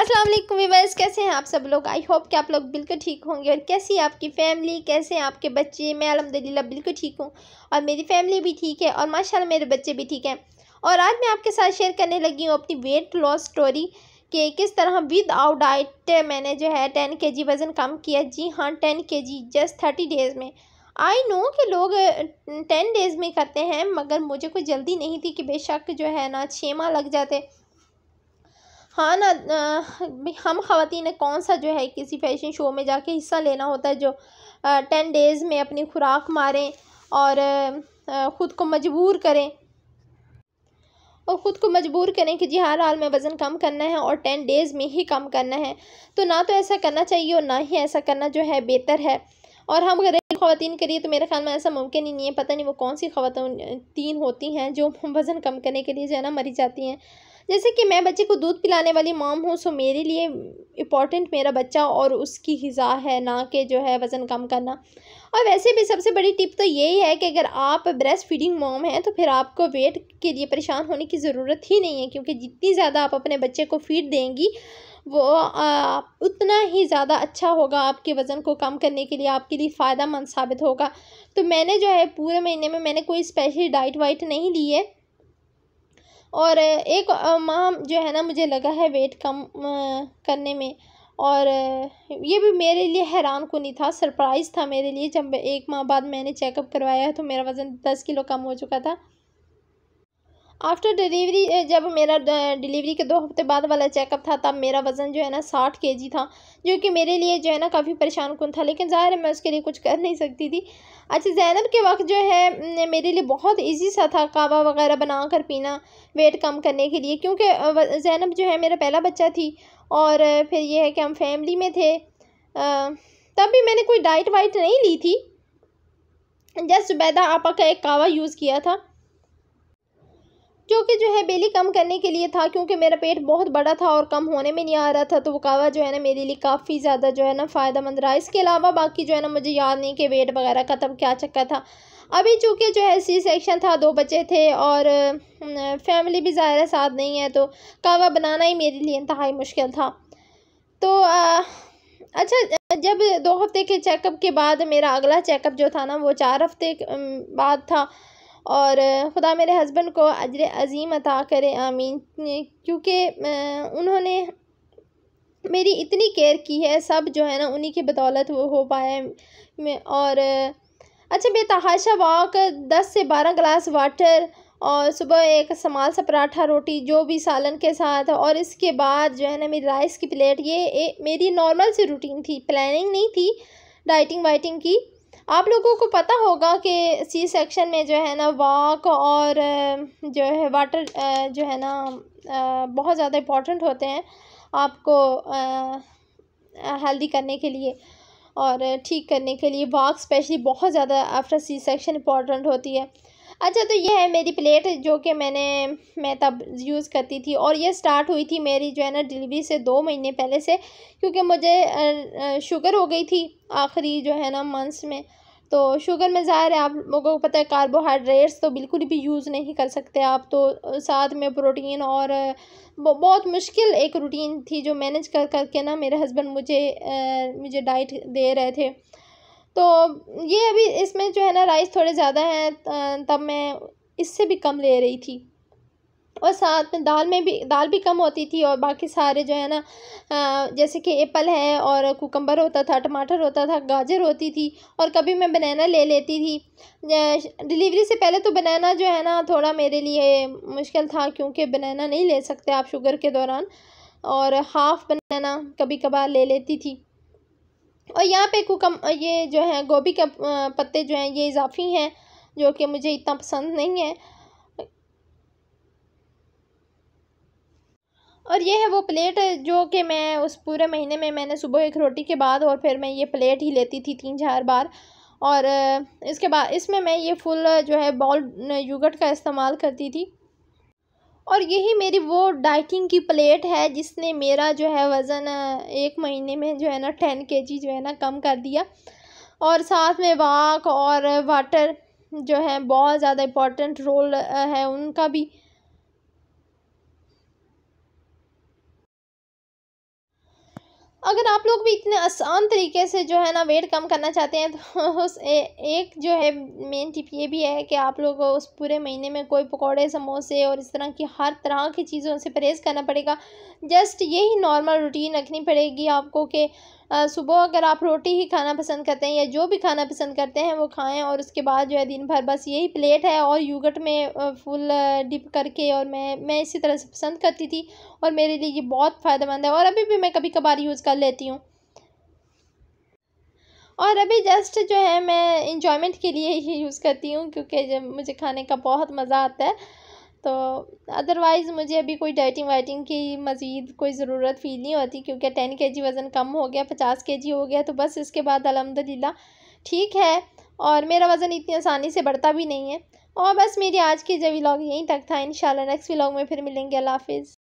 Aslam viewers कैसे हैं आप सब लोग आई होप कि आप लोग बिल्कुल ठीक होंगे और कैसी है आपकी फैमिली कैसे हैं आपके बच्चे मैं अलहमदिल्ला बिल्कुल ठीक हूँ और मेरी फैमिली भी ठीक है और माशाल्लाह मेरे बच्चे भी ठीक हैं और आज मैं आपके साथ शेयर करने लगी हूँ अपनी वेट लॉस स्टोरी कि किस तरह विद आउट डाइट मैंने जो है टेन के जी वज़न कम किया जी हाँ टेन के जी जस्ट थर्टी डेज़ में आई नो कि लोग टेन डेज़ में करते हैं मगर मुझे कोई जल्दी नहीं थी कि बेशक जो है ना छः माह लग जाते हाँ ना हम ने कौन सा जो है किसी फैशन शो में जाके हिस्सा लेना होता है जो टेन डेज़ में अपनी खुराक मारें और ख़ुद को मजबूर करें और ख़ुद को मजबूर करें कि जी हाँ, हर हाल में वज़न कम करना है और टेन डेज़ में ही कम करना है तो ना तो ऐसा करना चाहिए और ना ही ऐसा करना जो है बेहतर है और हम घरेलू खातन करिए तो मेरे ख्याल में ऐसा मुमकिन ही नहीं है पता नहीं वो कौन सी खातन होती हैं जो वज़न कम करने के लिए जो है ना मरी जाती हैं जैसे कि मैं बच्चे को दूध पिलाने वाली मॉम हूँ सो मेरे लिए इम्पॉर्टेंट मेरा बच्चा और उसकी हिजा है ना कि जो है वज़न कम करना और वैसे भी सबसे बड़ी टिप तो यही है कि अगर आप ब्रेस्ट फीडिंग मॉम हैं तो फिर आपको वेट के लिए परेशान होने की ज़रूरत ही नहीं है क्योंकि जितनी ज़्यादा आप अपने बच्चे को फीड देंगी वो आ, उतना ही ज़्यादा अच्छा होगा आपके वज़न को कम करने के लिए आपके लिए फ़ायदा मंद साबित होगा तो मैंने जो है पूरे महीने में मैंने कोई स्पेशल डाइट वाइट नहीं ली है और एक माह जो है ना मुझे लगा है वेट कम करने में और ये भी मेरे लिए हैरान को नहीं था सरप्राइज़ था मेरे लिए जब एक माह बाद मैंने चेकअप करवाया तो मेरा वज़न दस किलो कम हो चुका था आफ्टर डिलीवरी eh, जब मेरा डिलीवरी के दो हफ्ते बाद वाला चेकअप था तब मेरा वज़न जो है ना साठ के जी था जो कि मेरे लिए जो है ना काफ़ी परेशान कन था लेकिन ज़ाहिर है मैं उसके लिए कुछ कर नहीं सकती थी अच्छा जैनब के वक्त जो है मेरे लिए बहुत इजी सा था कावा वगैरह बना कर पीना वेट कम करने के लिए क्योंकि जैनब जो है मेरा पहला बच्चा थी और फिर यह है कि हम फैमिली में थे तब भी मैंने कोई डाइट वाइट नहीं ली थी जस्ट सुबैदा आपा का एक कावा यूज़ किया था जो कि जो है बेली कम करने के लिए था क्योंकि मेरा पेट बहुत बड़ा था और कम होने में नहीं आ रहा था तो वो कावा जो है ना मेरे लिए काफ़ी ज़्यादा जो है ना फ़ायदा मंद रहा इसके अलावा बाकी जो है ना मुझे याद नहीं कि वेट वगैरह का तब क्या चक्कर था अभी चूँकि जो है सी सेक्शन था दो बच्चे थे और फैमिली भी ज़ाहिर साथ नहीं है तो कावा बनाना ही मेरे लिए इंतहाई मुश्किल था तो आ, अच्छा जब दो हफ्ते के चेकअप के बाद मेरा अगला चेकअप जो था ना वो चार हफ्ते बाद था और ख़ुदा मेरे हस्बैंड को अजर अज़ीम अता करे आमीन क्योंकि उन्होंने मेरी इतनी केयर की है सब जो है ना उन्हीं की बदौलत वो हो पाए और अच्छा बेतहाशा वॉक दस से बारह गिलास वाटर और सुबह एक समाल सा पराठा रोटी जो भी सालन के साथ और इसके बाद जो है ना मेरी राइस की प्लेट ये ए, मेरी नॉर्मल सी रूटीन थी प्लानिंग नहीं थी डाइटिंग वाइटिंग की आप लोगों को पता होगा कि सी सेक्शन में जो है ना वाक और जो है वाटर जो है ना बहुत ज़्यादा इम्पोर्टेंट होते हैं आपको हेल्दी करने के लिए और ठीक करने के लिए वाक स्पेशली बहुत ज़्यादा आफ्टर सी सेक्शन इंपॉर्टेंट होती है अच्छा तो ये है मेरी प्लेट जो कि मैंने मैं तब यूज़ करती थी और ये स्टार्ट हुई थी मेरी जो है ना डिलीवरी से दो महीने पहले से क्योंकि मुझे शुगर हो गई थी आखिरी जो है ना मंथ्स में तो शुगर में ज़ाहिर है आप लोगों को पता है कार्बोहाइड्रेट्स तो बिल्कुल भी यूज़ नहीं कर सकते आप तो साथ में प्रोटीन और बहुत मुश्किल एक रूटीन थी जो मैनेज कर करके ना मेरे हस्बैंड मुझे आ, मुझे डाइट दे रहे थे तो ये अभी इसमें जो है ना राइस थोड़े ज़्यादा हैं तब मैं इससे भी कम ले रही थी और साथ में दाल में भी दाल भी कम होती थी और बाकी सारे जो है ना जैसे कि एप्पल है और कुकम्बर होता था टमाटर होता था गाजर होती थी और कभी मैं बनाना ले लेती थी डिलीवरी से पहले तो बनाना जो है ना थोड़ा मेरे लिए मुश्किल था क्योंकि बनाना नहीं ले सकते आप शुगर के दौरान और हाफ़ बनाना कभी कभार ले लेती थी और यहाँ पे कुकम ये जो है गोभी के पत्ते जो हैं ये इजाफ़ी हैं जो कि मुझे इतना पसंद नहीं है और ये है वो प्लेट जो कि मैं उस पूरे महीने में मैंने सुबह एक रोटी के बाद और फिर मैं ये प्लेट ही लेती थी तीन चार बार और इसके बाद इसमें मैं ये फुल जो है बॉल यूगट का इस्तेमाल करती थी और यही मेरी वो डाइटिंग की प्लेट है जिसने मेरा जो है वज़न एक महीने में जो है ना टेन के जी जो है ना कम कर दिया और साथ में वाक और वाटर जो है बहुत ज़्यादा इम्पोर्टेंट रोल है उनका भी अगर आप लोग भी इतने आसान तरीके से जो है ना वेट कम करना चाहते हैं तो उस ए, एक जो है मेन टिप ये भी है कि आप लोग उस पूरे महीने में कोई पकौड़े समोसे और इस तरह की हर तरह की चीज़ों से परहेज़ करना पड़ेगा जस्ट यही नॉर्मल रूटीन रखनी पड़ेगी आपको कि सुबह अगर आप रोटी ही खाना पसंद करते हैं या जो भी खाना पसंद करते हैं वो खाएं और उसके बाद जो है दिन भर बस यही प्लेट है और यूगट में फुल डिप करके और मैं मैं इसी तरह से पसंद करती थी और मेरे लिए ये बहुत फ़ायदेमंद है और अभी भी मैं कभी कभार यूज़ कर लेती हूँ और अभी जस्ट जो है मैं इंजॉयमेंट के लिए ही यूज़ करती हूँ क्योंकि जब मुझे खाने का बहुत मज़ा आता है तो अदरवाइज़ मुझे अभी कोई डाइटिंग वाइटिंग की मज़ीद कोई ज़रूरत फ़ील नहीं होती क्योंकि टेन के जी वज़न कम हो गया पचास के जी हो गया तो बस इसके बाद अलहमदिल्ला ठीक है और मेरा वज़न इतनी आसानी से बढ़ता भी नहीं है और बस मेरी आज की जो व्लॉग यहीं तक था इन नेक्स्ट व्लॉग में फिर मिलेंगे अल्लाह हाफिज़